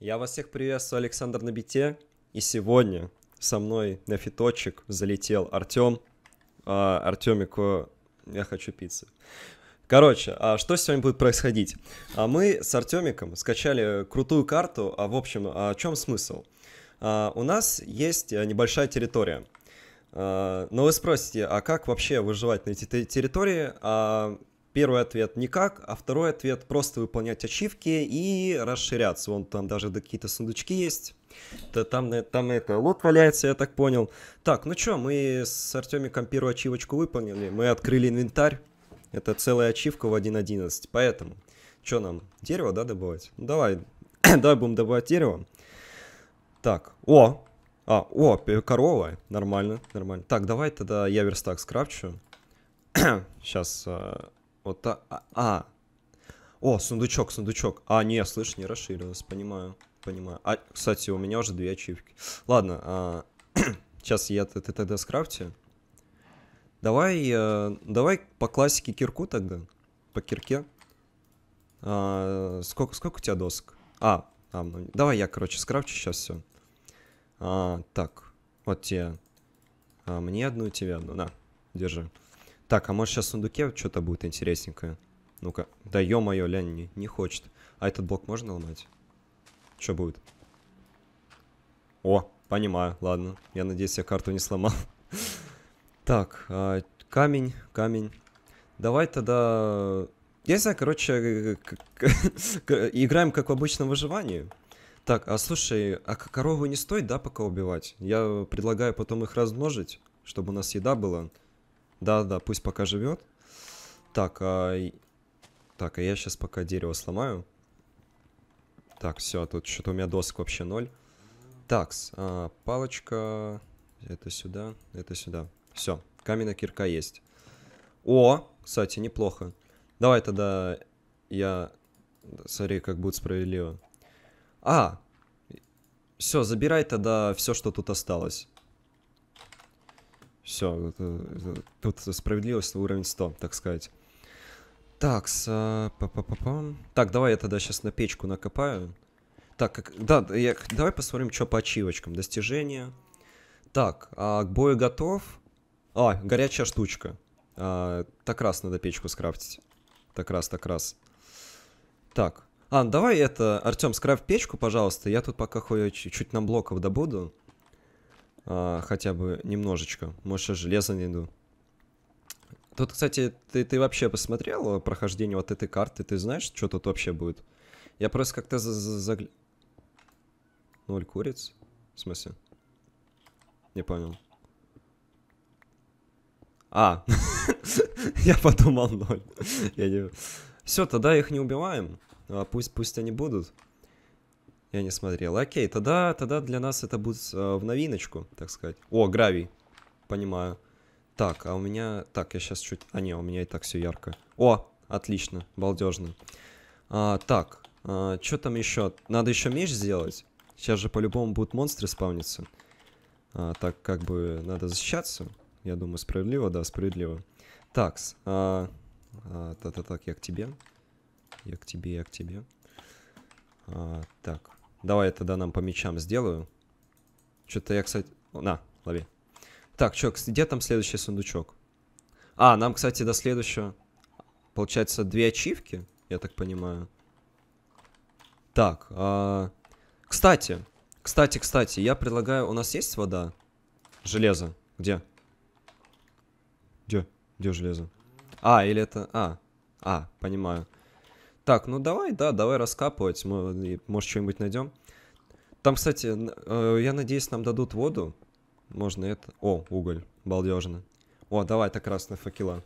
Я вас всех приветствую, Александр на И сегодня со мной на фиточек залетел Артем. А, Артемику я хочу пиццы. Короче, а что сегодня будет происходить? А мы с Артемиком скачали крутую карту, а в общем, а о чем смысл? А, у нас есть э, небольшая территория. А, но вы спросите, а как вообще выживать на этой территории? А, Первый ответ никак, а второй ответ просто выполнять ачивки и расширяться. Вон там даже какие-то сундучки есть. там, э, там это лот валяется, я так понял. Так, ну что, мы с Артемиком первую ачивочку выполнили. Мы открыли инвентарь. Это целая ачивка в 1.11. Поэтому, что нам, дерево, да, добывать? Ну, давай, давай будем добывать дерево. Так, о, а, о, корова, нормально, нормально. Так, давай тогда я верстак скрапчу. Сейчас а, вот так. А, а. О, сундучок, сундучок. А, не, слышь, не расширилось, понимаю. Понимаю. А, кстати, у меня уже две ачивки. Ладно, а... сейчас я ты, ты тогда скрафти. Давай, э, давай по классике кирку тогда. По кирке. А, сколько, сколько у тебя досок? А, там, ну, давай я, короче, скрафчу сейчас все. А, так, вот тебе. А, мне одну, тебе одну, на, держи. Так, а может сейчас в сундуке что-то будет интересненькое? Ну-ка. Да ё-моё, Лянь не, не хочет. А этот блок можно ломать? Что будет? О, понимаю, ладно. Я надеюсь, я карту не сломал. Так, а, камень, камень. Давай тогда... Я не знаю, короче, э, играем как в обычном выживании. Так, а слушай, а корову не стоит, да, пока убивать? Я предлагаю потом их размножить, чтобы у нас еда была. Да-да, пусть пока живет. Так, а... Так, а я сейчас пока дерево сломаю. Так, все, а тут что-то у меня досок вообще ноль. Такс, а, палочка... Это сюда, это сюда. Все, каменная кирка есть. О, кстати, неплохо. Давай тогда я... Смотри, как будет справедливо. А, все, забирай тогда все, что тут осталось. Все, это, это, тут справедливость уровень 100, так сказать. Так, с, а, па -па -па -пам. так, давай я тогда сейчас на печку накопаю. Так, как, да, я, давай посмотрим, что по ачивочкам. Достижения. Так, а, к бою готов. А, горячая штучка. А, так раз надо печку скрафтить. Так раз, так раз. Так. А, давай это, Артем, скрафт печку, пожалуйста. Я тут пока хоть чуть, чуть на блоков добуду а, хотя бы немножечко. Может, я железо найду. Тут, кстати, ты, ты вообще посмотрел прохождение вот этой карты? Ты знаешь, что тут вообще будет? Я просто как-то загля... Ноль куриц? В смысле? Не понял. А, я подумал ноль. Все, тогда их не убиваем. А, пусть, пусть они будут. Я не смотрел. Окей, тогда, тогда для нас это будет э, в новиночку, так сказать. О, гравий. Понимаю. Так, а у меня... Так, я сейчас чуть... А, не, у меня и так все ярко. О, отлично, балдежно. А, так, а, что там еще? Надо еще меч сделать. Сейчас же по-любому будут монстры спавниться. А, так, как бы надо защищаться. Я думаю, справедливо, да, справедливо. Такс. А, а, та -та так, я к тебе. Я к тебе, я к тебе. А, так, Давай я тогда нам по мечам сделаю. Что-то я, кстати... На, лови. Так, чё, где там следующий сундучок? А, нам, кстати, до следующего... Получается, две ачивки, я так понимаю. Так, а... Кстати, кстати, кстати, я предлагаю... У нас есть вода? Железо. Где? Где? Где железо? А, или это... А, а, понимаю. Так, ну давай, да, давай раскапывать, мы, может, что-нибудь найдем. Там, кстати, э, я надеюсь, нам дадут воду. Можно это... О, уголь, балдежно. О, давай, это красные факела.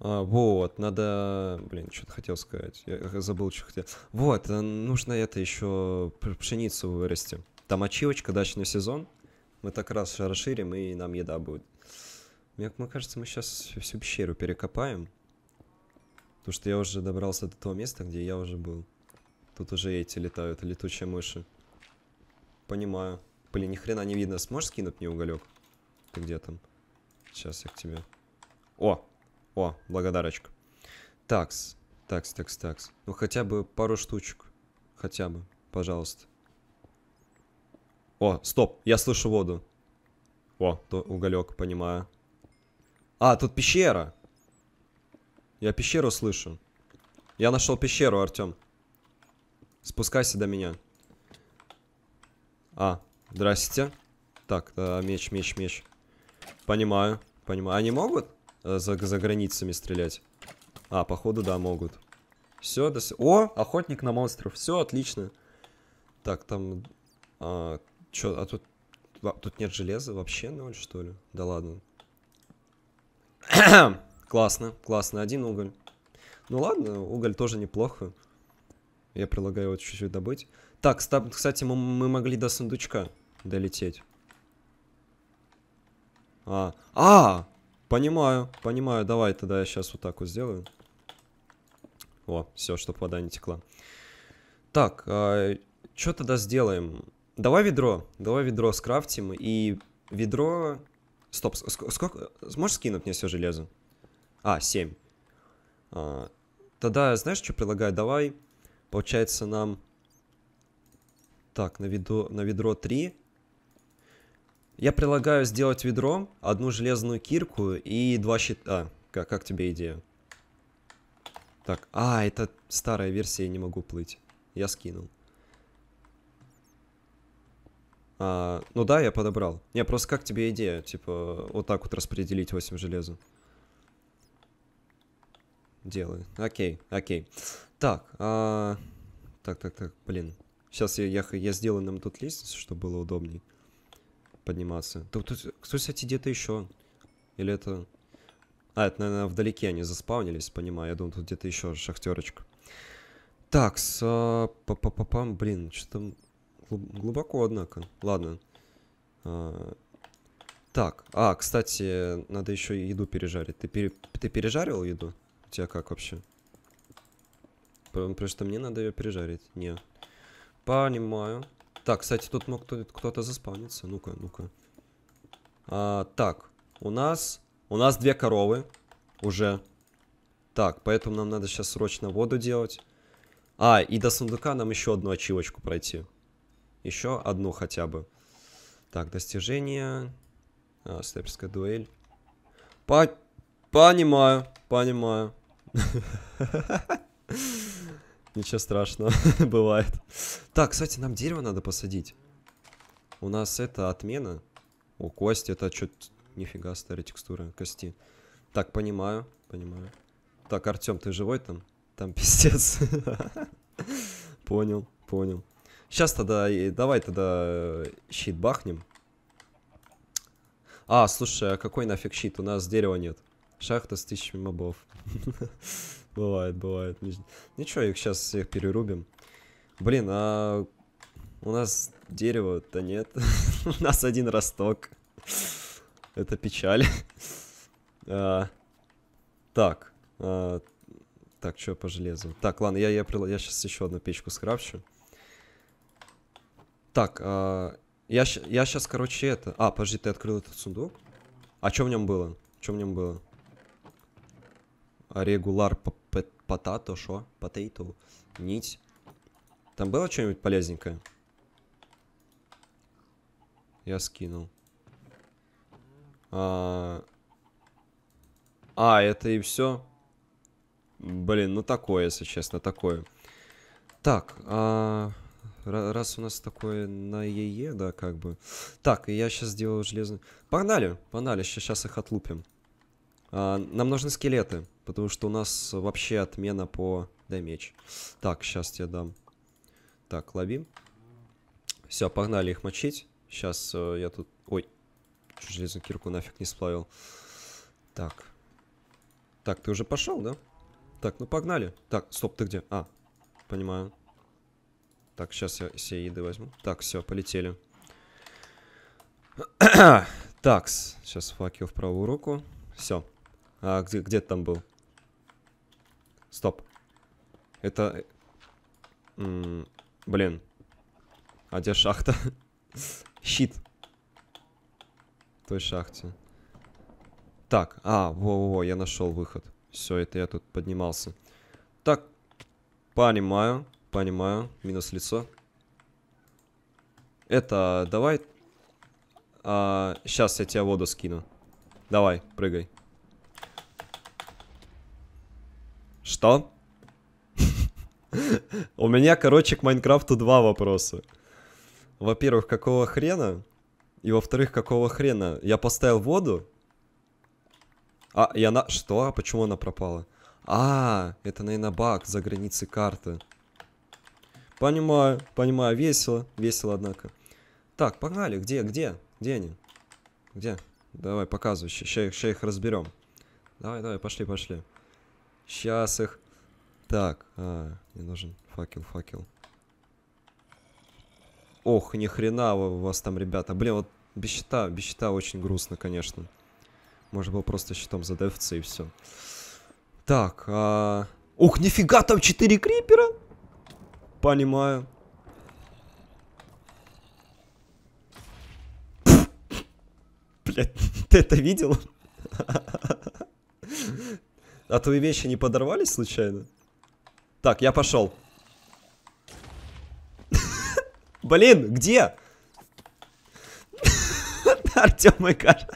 А, вот, надо... Блин, что-то хотел сказать. Я забыл, что хотел. Вот, э, нужно это еще пшеницу вырасти. Там очилочка, дачный сезон. Мы так раз расширим, и нам еда будет. Мне, мне кажется, мы сейчас всю пещеру перекопаем. Потому что я уже добрался до того места, где я уже был. Тут уже эти летают, летучие мыши. Понимаю. Блин, ни хрена не видно. Сможешь скинуть мне уголек? Ты где там? Сейчас я к тебе. О! О, благодарочка. Такс. Такс, такс, такс. Ну хотя бы пару штучек. Хотя бы, пожалуйста. О, стоп, я слышу воду. О, то уголек, понимаю. А, тут пещера. Я пещеру слышу. Я нашел пещеру, Артем. Спускайся до меня. А, здрасте. Так, да, э, меч, меч, меч. Понимаю, понимаю. Они могут э, за, за границами стрелять? А, походу, да, могут. Все, да, О, охотник на монстров. Все, отлично. Так, там... А, чё, а тут... А, тут нет железа вообще ноль, что ли? Да ладно. Классно, классно. Один уголь. Ну ладно, уголь тоже неплохо. Я предлагаю вот чуть-чуть добыть. Так, кстати, мы, мы могли до сундучка долететь. А, а, понимаю, понимаю. Давай тогда я сейчас вот так вот сделаю. О, все, чтобы вода не текла. Так, а, что тогда сделаем? Давай ведро, давай ведро скрафтим и ведро... Стоп, сколько... Сможешь скинуть мне все железо? А, 7. А, тогда, знаешь, что предлагаю? Давай, получается, нам... Так, на, ведро, на ведро 3. Я предлагаю сделать ведром одну железную кирку и два щита. А, как, как тебе идея? Так, а, это старая версия, я не могу плыть. Я скинул. А, ну да, я подобрал. Не, просто как тебе идея? Типа, вот так вот распределить 8 железа делаю. Окей, окей. Так, а... так, так, так, блин. Сейчас я, я, я сделаю нам тут лестницу, чтобы было удобней подниматься. Тут, тут кто, кстати, где-то еще. Или это... А, это, наверное, вдалеке они заспаунились, понимаю. Я думал, тут где-то еще шахтерочка. Так, с... А, па -па -па -пам, блин, что-то глубоко, однако. Ладно. А, так, а, кстати, надо еще еду пережарить. Ты, пере... Ты пережарил еду? У тебя как вообще? Потому что мне надо ее пережарить. Не. Понимаю. Так, кстати, тут мог кто-то заспавниться. Ну-ка, ну-ка. А, так, у нас... У нас две коровы уже. Так, поэтому нам надо сейчас срочно воду делать. А, и до сундука нам еще одну ачивочку пройти. Еще одну хотя бы. Так, достижение. А, степская дуэль. По... Понимаю, понимаю. Ничего страшного, бывает. Так, кстати, нам дерево надо посадить. У нас это отмена. О, кость, это что-то... Нифига старая текстура кости. Так, понимаю, понимаю. Так, Артем, ты живой там? Там пиздец. Понял, понял. Сейчас тогда, давай тогда э, щит бахнем. А, слушай, а какой нафиг щит? У нас дерева нет. Шахта с тысячами мобов. бывает, бывает. Ничего, их сейчас всех перерубим. Блин, а у нас дерево то нет. у нас один росток. Это печаль. А, так. А, так, что по железу? Так, ладно, я, я, я сейчас еще одну печку скрафчу. Так, а, я, я сейчас, короче, это... А, подожди, ты открыл этот сундук? А что в нем было? Что в нем было? Регулар потато, шо? Потейту. Нить. Там было что-нибудь полезненькое? Я скинул. А... а, это и все? Блин, ну такое, если честно, такое. Так, а... раз у нас такое на ЕЕ, да, как бы. Так, я сейчас сделаю железный... Погнали, погнали, сейчас их отлупим. А, нам нужны скелеты. Потому что у нас вообще отмена по дамеч. Так, сейчас я дам. Так, ловим. Все, погнали их мочить. Сейчас э, я тут... Ой, железную кирку нафиг не сплавил. Так. Так, ты уже пошел, да? Так, ну погнали. Так, стоп, ты где? А, понимаю. Так, сейчас я все еды возьму. Так, все, полетели. Так, Сейчас факел в правую руку. Все. А где, где ты там был? Стоп. Это... М -м блин. А где шахта? Щит. В той шахте. Так, а, во-во-во, я нашел выход. Все, это я тут поднимался. Так, понимаю, понимаю. Минус лицо. Это, давай... А, сейчас я тебе воду скину. Давай, прыгай. Что? У меня, короче, к Майнкрафту два вопроса. Во-первых, какого хрена? И во-вторых, какого хрена? Я поставил воду? А, и она... Что? А почему она пропала? А, это, наверное, баг за границей карты. Понимаю, понимаю. Весело, весело, однако. Так, погнали. Где, где? Где они? Где? Давай, показывай. Сейчас их разберем. Давай, давай, пошли, пошли. Сейчас их. Так, а, мне нужен факел, факел. Ох, ни хрена у вас там, ребята. Блин, вот без щита, без щита очень грустно, конечно. Можно было просто щитом задефиться и все. Так, а... Ух, нифига, там 4 крипера! Понимаю. Блять, ты это видел? А твои вещи не подорвались случайно? Так, я пошел. Блин, где? Артем Икар.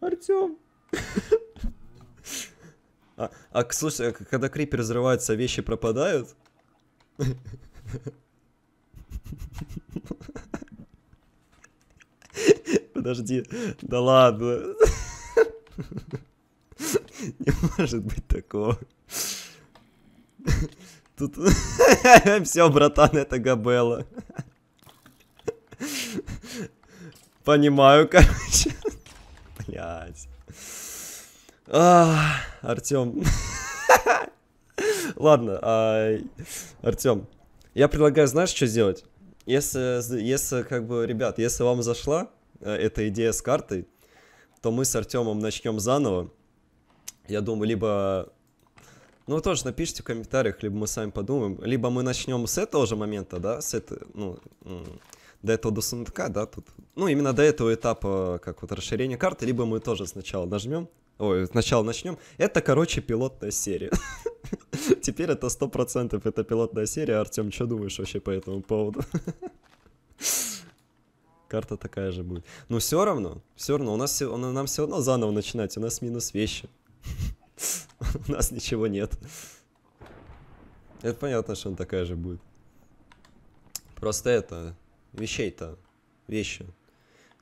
Артем. А, а слушай, а когда крипер взрывается, а вещи пропадают? Подожди, да ладно. Не может быть такого. Тут... Все, братан, это Габела. Понимаю, короче. Блять. Артем. Ладно, а, Артем, я предлагаю, знаешь, что сделать? Если, если, как бы, ребят, если вам зашла э, эта идея с картой, то мы с Артемом начнем заново. Я думаю, либо... Ну, тоже напишите в комментариях, либо мы сами подумаем. Либо мы начнем с этого же момента, да, с этого, ну, до этого до сундука, да, тут. Ну, именно до этого этапа, как вот расширение карты, либо мы тоже сначала нажмем. Ой, сначала начнем. Это, короче, пилотная серия. Теперь это сто процентов это пилотная серия. Артем, что думаешь вообще по этому поводу? карта такая же будет. Но все равно, все равно, у нас все, нам все равно заново начинать, у нас минус вещи. У нас ничего нет. Это понятно, что он такая же будет. Просто это, вещей-то, вещи.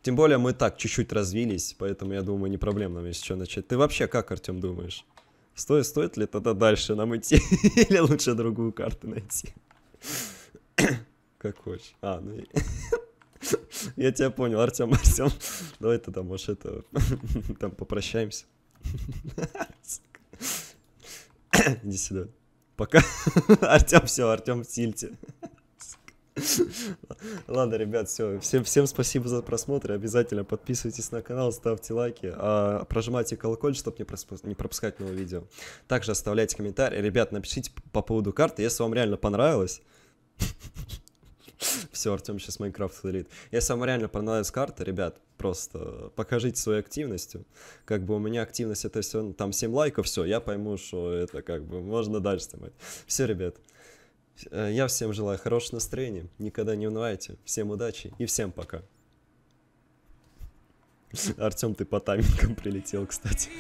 Тем более мы так чуть-чуть развились, поэтому я думаю, не проблемно, нам если что начать. Ты вообще как, Артем, думаешь? Стоит, стоит ли тогда дальше нам идти? Или лучше другую карту найти? Как хочешь. А, ну... Я тебя понял, Артем, Артем. Давай тогда, может, это там попрощаемся. Иди сюда. Пока. Артем, все, Артем в тильте. Ладно, ребят, все. Всем, всем спасибо за просмотр. Обязательно подписывайтесь на канал, ставьте лайки, а, прожимайте колокольчик, чтобы не, проспу... не пропускать новые видео. Также оставляйте комментарии. Ребят, напишите по поводу карты, если вам реально понравилось. Все, Артем сейчас Майнкрафт удалит. Если вам реально понравилась карта, ребят, просто покажите свою активностью. Как бы у меня активность это все, ну, там 7 лайков, все, я пойму, что это как бы можно дальше снимать. Все, ребят, э, я всем желаю хорошего настроения, никогда не унывайте, всем удачи и всем пока. Артем, ты по таймингам прилетел, кстати.